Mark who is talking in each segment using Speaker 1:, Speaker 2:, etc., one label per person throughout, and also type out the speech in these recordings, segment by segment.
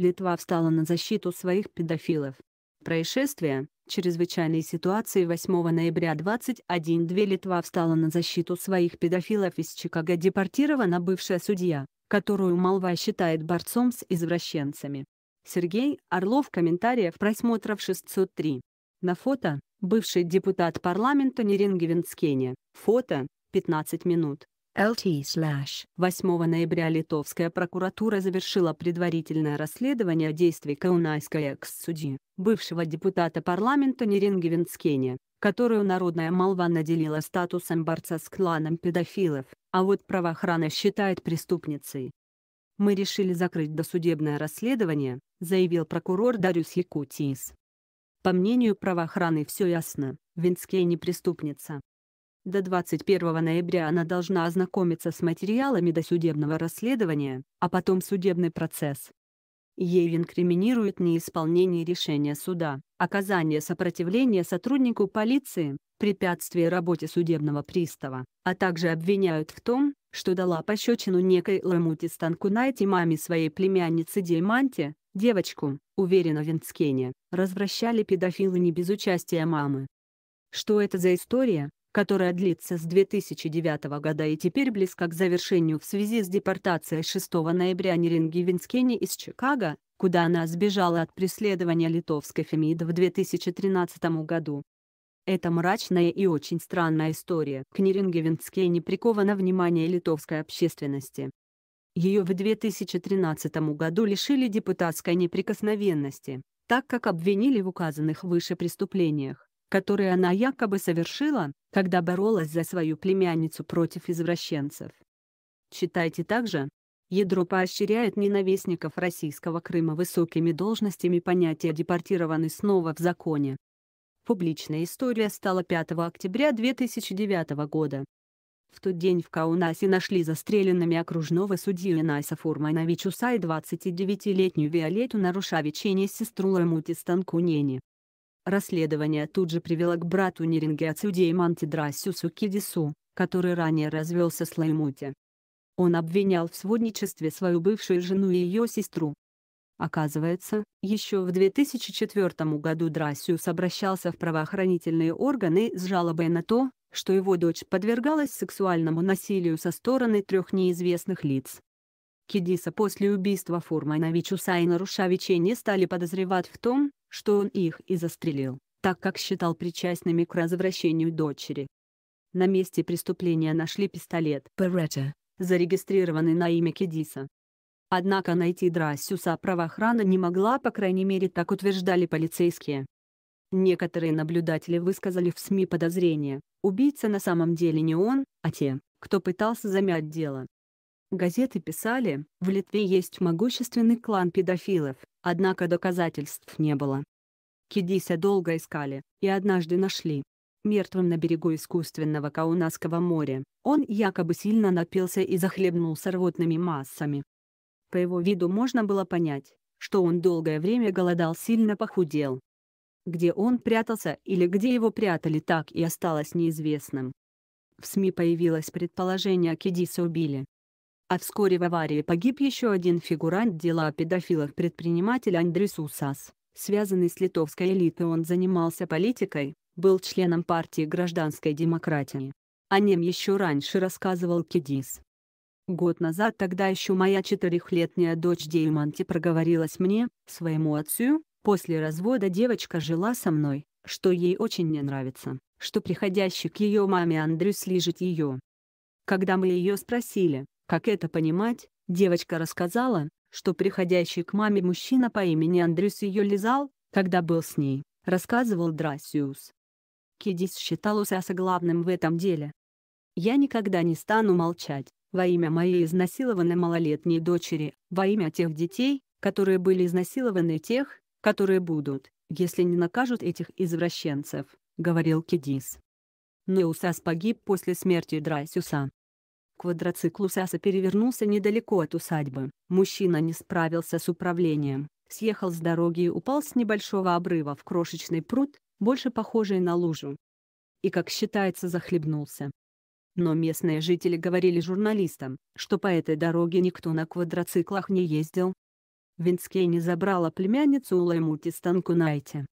Speaker 1: Литва встала на защиту своих педофилов. Происшествие, чрезвычайной ситуации 8 ноября 21 2 Литва встала на защиту своих педофилов из Чикаго депортирована бывшая судья, которую молва считает борцом с извращенцами. Сергей Орлов комментариев просмотров 603. На фото – бывший депутат парламента Нерингевенскене. Фото – 15 минут. LT. 8 ноября литовская прокуратура завершила предварительное расследование действий Каунайской экс-судьи, бывшего депутата парламента Неринги Винскене, которую народная молва наделила статусом борца с кланом педофилов, а вот правоохрана считает преступницей. «Мы решили закрыть досудебное расследование», заявил прокурор Дарюс Якутис. По мнению правоохраны все ясно, Винскей не преступница, до 21 ноября она должна ознакомиться с материалами досудебного расследования, а потом судебный процесс. Ей инкриминируют неисполнение решения суда, оказание сопротивления сотруднику полиции, препятствие работе судебного пристава, а также обвиняют в том, что дала пощечину некой Ламути Станку Станкунайте маме своей племянницы Диаманте, девочку, уверена Винцкене, развращали педофилы не без участия мамы. Что это за история, которая длится с 2009 года и теперь близка к завершению в связи с депортацией 6 ноября Неринги Винскени из Чикаго, куда она сбежала от преследования литовской фемиды в 2013 году. Это мрачная и очень странная история. К Неринге Винскени приковано внимание литовской общественности. Ее в 2013 году лишили депутатской неприкосновенности, так как обвинили в указанных выше преступлениях, которые она якобы совершила, когда боролась за свою племянницу против извращенцев. Читайте также. Ядро поощряет ненавистников российского Крыма высокими должностями понятия «депортированы» снова в законе. Публичная история стала 5 октября 2009 года. В тот день в Каунасе нашли застреленными окружного судьи Инайса Фурмановичуса и 29-летнюю Виолетту Нарушавичи и сестру Ламути Станкунени. Расследование тут же привело к брату Неринге от судей Мантидрасю Сукидису, который ранее развелся с Лаймути. Он обвинял в сводничестве свою бывшую жену и ее сестру. Оказывается, еще в 2004 году Драсиус обращался в правоохранительные органы с жалобой на то, что его дочь подвергалась сексуальному насилию со стороны трех неизвестных лиц. Кидиса после убийства Фурмановичу и Рушавиче не стали подозревать в том, что он их и застрелил, так как считал причастными к развращению дочери. На месте преступления нашли пистолет «Беретта», зарегистрированный на имя Кедиса. Однако найти Драссюса правоохрана не могла, по крайней мере так утверждали полицейские. Некоторые наблюдатели высказали в СМИ подозрения: убийца на самом деле не он, а те, кто пытался замять дело. Газеты писали, в Литве есть могущественный клан педофилов, однако доказательств не было. Кедися долго искали, и однажды нашли. Мертвым на берегу искусственного Каунасского моря, он якобы сильно напился и захлебнулся рвотными массами. По его виду можно было понять, что он долгое время голодал сильно похудел. Где он прятался или где его прятали так и осталось неизвестным. В СМИ появилось предположение Кедиса убили, а вскоре в аварии погиб еще один фигурант дела о педофилах-предприниматель Андрей Сусас. Связанный с литовской элитой он занимался политикой, был членом партии гражданской демократии. О нем еще раньше рассказывал Кедис. Год назад тогда еще моя четырехлетняя дочь Деймонти проговорилась мне, своему отцу, после развода девочка жила со мной, что ей очень не нравится, что приходящий к ее маме Андрю слижет ее. Когда мы ее спросили, как это понимать, девочка рассказала, что приходящий к маме мужчина по имени Андрюс ее лизал, когда был с ней, рассказывал Драсиус. Кедис считал Усаса главным в этом деле. «Я никогда не стану молчать, во имя моей изнасилованной малолетней дочери, во имя тех детей, которые были изнасилованы тех, которые будут, если не накажут этих извращенцев», — говорил Кедис. Но Усас погиб после смерти Драсиуса. Квадроцикл Усаса перевернулся недалеко от усадьбы. Мужчина не справился с управлением, съехал с дороги и упал с небольшого обрыва в крошечный пруд, больше похожий на лужу. И, как считается, захлебнулся. Но местные жители говорили журналистам, что по этой дороге никто на квадроциклах не ездил. не забрала племянницу у Лаймути Станкунайте.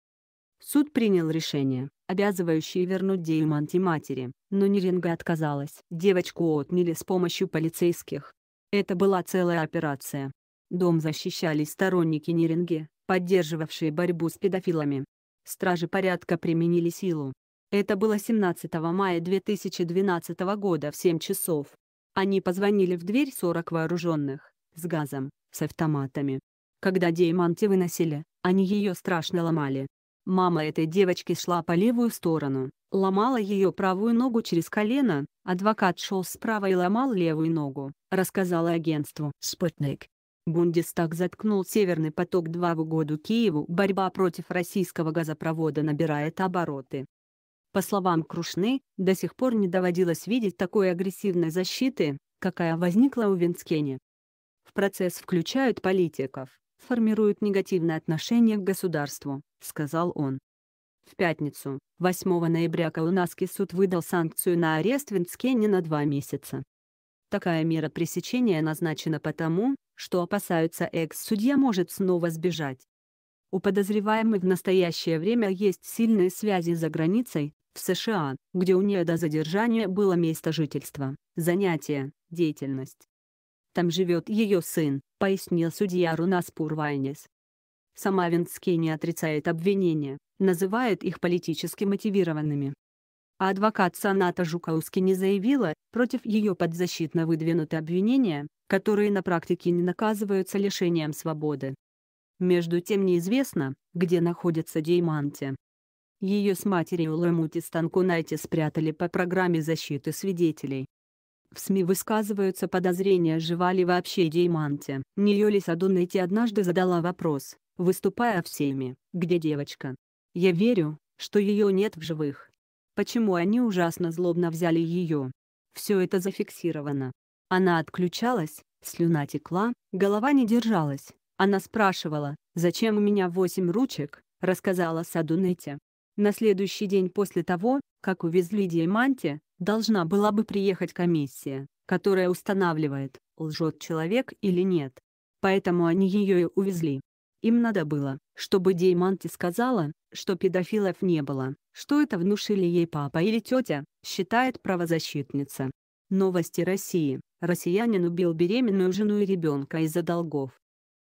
Speaker 1: Суд принял решение обязывающие вернуть диаманти матери, но Неринга отказалась. Девочку отняли с помощью полицейских. Это была целая операция. Дом защищали сторонники Неринги, поддерживавшие борьбу с педофилами. Стражи порядка применили силу. Это было 17 мая 2012 года в 7 часов. Они позвонили в дверь 40 вооруженных, с газом, с автоматами. Когда Диаманти выносили, они ее страшно ломали. Мама этой девочки шла по левую сторону, ломала ее правую ногу через колено, адвокат шел справа и ломал левую ногу, рассказала агентству «Спутник». Бундестаг заткнул «Северный поток-2» в угоду Киеву. Борьба против российского газопровода набирает обороты. По словам Крушны, до сих пор не доводилось видеть такой агрессивной защиты, какая возникла у Венскене. В процесс включают политиков, формируют негативное отношение к государству», — сказал он. В пятницу, 8 ноября Каунасский суд выдал санкцию на арест Винцкене на два месяца. Такая мера пресечения назначена потому, что опасаются экс-судья может снова сбежать. У подозреваемой в настоящее время есть сильные связи за границей, в США, где у нее до задержания было место жительства, занятия, деятельность. Там живет ее сын, пояснил судья Рунас Пурвайнис. Сама Винский не отрицает обвинения, называет их политически мотивированными. А адвокат Саната Жукауски не заявила, против ее подзащитно выдвинуты обвинения, которые на практике не наказываются лишением свободы. Между тем неизвестно, где находится Дейманти. Ее с матерью Лэмути Станкунайте спрятали по программе защиты свидетелей. В СМИ высказываются подозрения, жива ли вообще Диаманте. Не Йоли Садунайте однажды задала вопрос, выступая в Сейме, где девочка. Я верю, что ее нет в живых. Почему они ужасно злобно взяли ее? Все это зафиксировано. Она отключалась, слюна текла, голова не держалась. Она спрашивала, зачем у меня восемь ручек, рассказала Садунайте. На следующий день после того, как увезли Диаманте, должна была бы приехать комиссия, которая устанавливает, лжет человек или нет. Поэтому они ее и увезли. Им надо было, чтобы Дейманти сказала, что педофилов не было, что это внушили ей папа или тетя, считает правозащитница. Новости России. Россиянин убил беременную жену и ребенка из-за долгов.